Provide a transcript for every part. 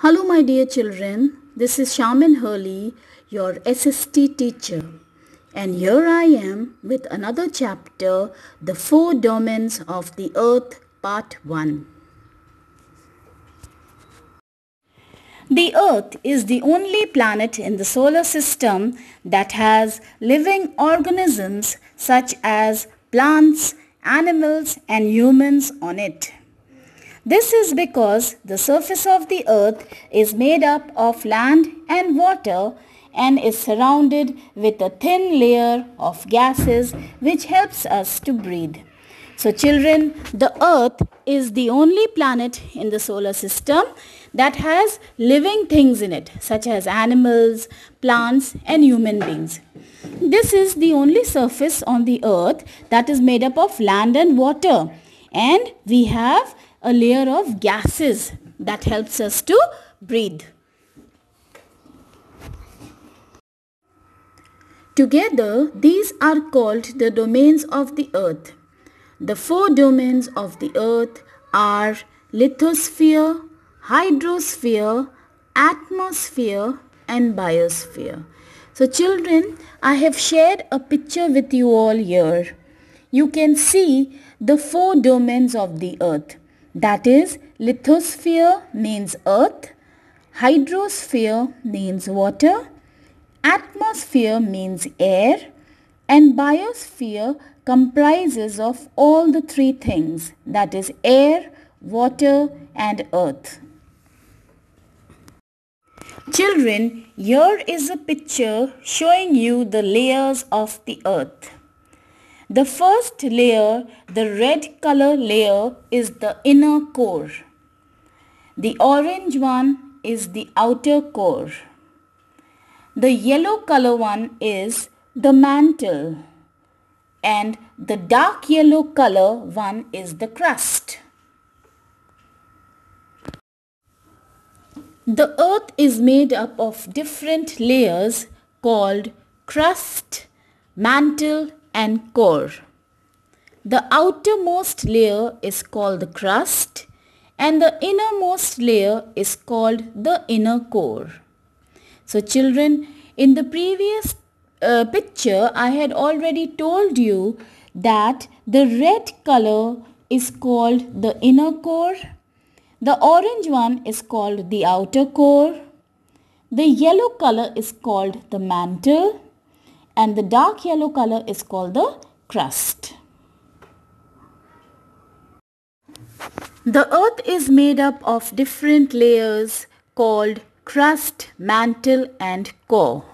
Hello my dear children, this is Shaman Hurley, your SST teacher. And here I am with another chapter, The Four Domains of the Earth, Part 1. The Earth is the only planet in the solar system that has living organisms such as plants, animals and humans on it. This is because the surface of the earth is made up of land and water and is surrounded with a thin layer of gases which helps us to breathe. So children, the earth is the only planet in the solar system that has living things in it such as animals, plants and human beings. This is the only surface on the earth that is made up of land and water and we have a layer of gases that helps us to breathe. Together, these are called the domains of the earth. The four domains of the earth are lithosphere, hydrosphere, atmosphere and biosphere. So children, I have shared a picture with you all here. You can see the four domains of the earth. That is, lithosphere means earth, hydrosphere means water, atmosphere means air, and biosphere comprises of all the three things, that is air, water and earth. Children, here is a picture showing you the layers of the earth. The first layer, the red color layer is the inner core. The orange one is the outer core. The yellow color one is the mantle and the dark yellow color one is the crust. The earth is made up of different layers called crust, mantle and core. The outermost layer is called the crust and the innermost layer is called the inner core. So children, in the previous uh, picture, I had already told you that the red color is called the inner core. The orange one is called the outer core. The yellow color is called the mantle and the dark yellow color is called the crust. The earth is made up of different layers called crust, mantle and core.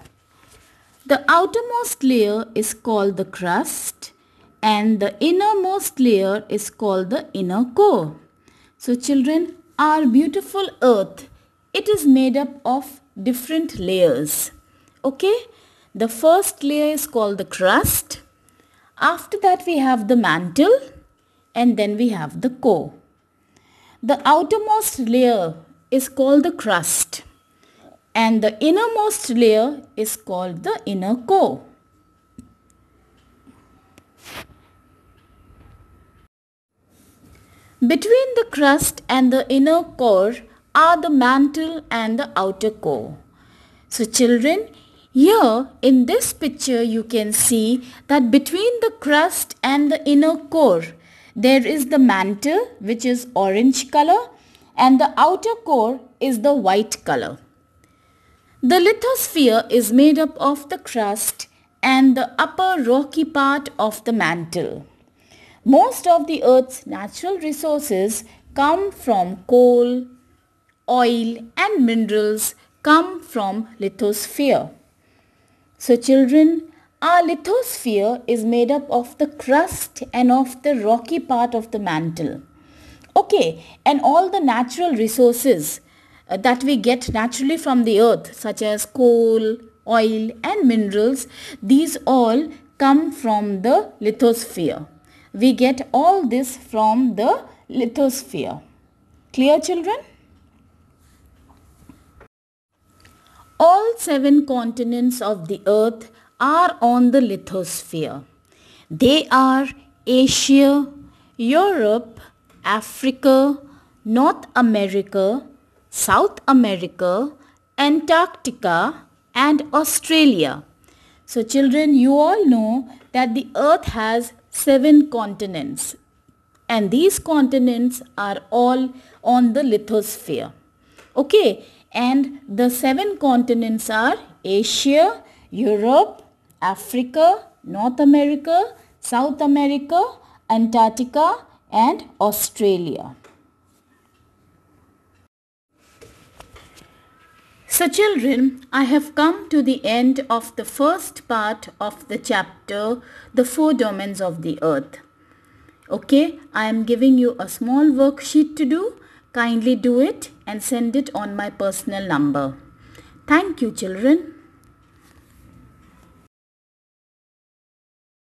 The outermost layer is called the crust and the innermost layer is called the inner core. So children, our beautiful earth, it is made up of different layers. Okay? The first layer is called the crust. After that we have the mantle and then we have the core. The outermost layer is called the crust and the innermost layer is called the inner core. Between the crust and the inner core are the mantle and the outer core. So children, here in this picture you can see that between the crust and the inner core there is the mantle which is orange color and the outer core is the white color. The lithosphere is made up of the crust and the upper rocky part of the mantle. Most of the earth's natural resources come from coal, oil and minerals come from lithosphere. So children, our lithosphere is made up of the crust and of the rocky part of the mantle. Okay, and all the natural resources uh, that we get naturally from the earth such as coal, oil and minerals, these all come from the lithosphere. We get all this from the lithosphere. Clear children? all seven continents of the earth are on the lithosphere. They are Asia, Europe, Africa, North America, South America, Antarctica and Australia. So children, you all know that the earth has seven continents and these continents are all on the lithosphere. Okay, and the seven continents are Asia, Europe, Africa, North America, South America, Antarctica and Australia. So children, I have come to the end of the first part of the chapter, The Four Domains of the Earth. Okay, I am giving you a small worksheet to do Kindly do it and send it on my personal number. Thank you children.